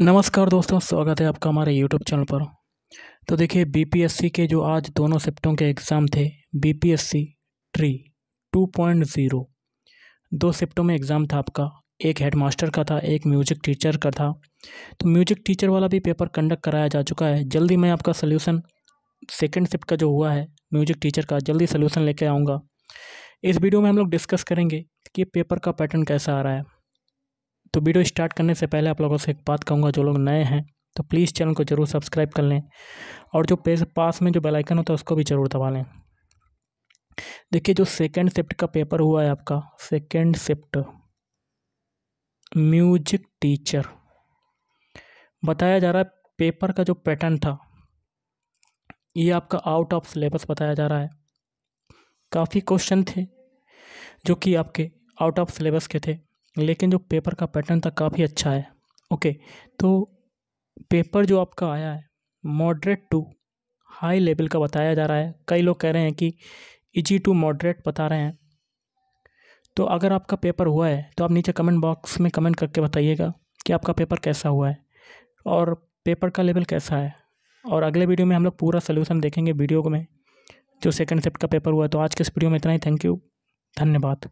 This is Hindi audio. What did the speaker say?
नमस्कार दोस्तों स्वागत है आपका हमारे यूट्यूब चैनल पर तो देखिए बीपीएससी के जो आज दोनों शिफ्टों के एग्ज़ाम थे BPSC TRE two point zero दो शिफ्टों में एग्ज़ाम था आपका एक हेडमास्टर का था एक म्यूजिक टीचर का था तो म्यूजिक टीचर वाला भी पेपर कंडक्ट कराया जा चुका है जल्दी मैं आपका सोल्यूसन सेकेंड शिफ्ट का जो हुआ है म्यूजिक टीचर का जल्दी सोल्यूसन लेके आऊँगा इस वीडियो में हम लोग डिस्कस करेंगे कि पेपर का पैटर्न कैसा आ रहा है तो वीडियो स्टार्ट करने से पहले आप लोगों से एक बात कहूँगा जो लोग नए हैं तो प्लीज़ चैनल को ज़रूर सब्सक्राइब कर लें और जो पेज पास में जो बेलाइकन होता है उसको भी ज़रूर दबा लें देखिए जो सेकेंड शिफ्ट का पेपर हुआ है आपका सेकेंड शिफ्ट म्यूजिक टीचर बताया जा रहा है पेपर का जो पैटर्न था ये आपका आउट ऑफ सिलेबस बताया जा रहा है काफ़ी क्वेश्चन थे जो कि आपके आउट ऑफ सिलेबस के थे लेकिन जो पेपर का पैटर्न था काफ़ी अच्छा है ओके तो पेपर जो आपका आया है मॉडरेट टू हाई लेवल का बताया जा रहा है कई लोग कह रहे हैं कि इजी टू मॉडरेट बता रहे हैं तो अगर आपका पेपर हुआ है तो आप नीचे कमेंट बॉक्स में कमेंट करके बताइएगा कि आपका पेपर कैसा हुआ है और पेपर का लेवल कैसा है और अगले वीडियो में हम लोग पूरा सोल्यूशन देखेंगे वीडियो में जो सेकंड शिफ्ट का पेपर हुआ है तो आज के इस वीडियो में इतना ही थैंक यू धन्यवाद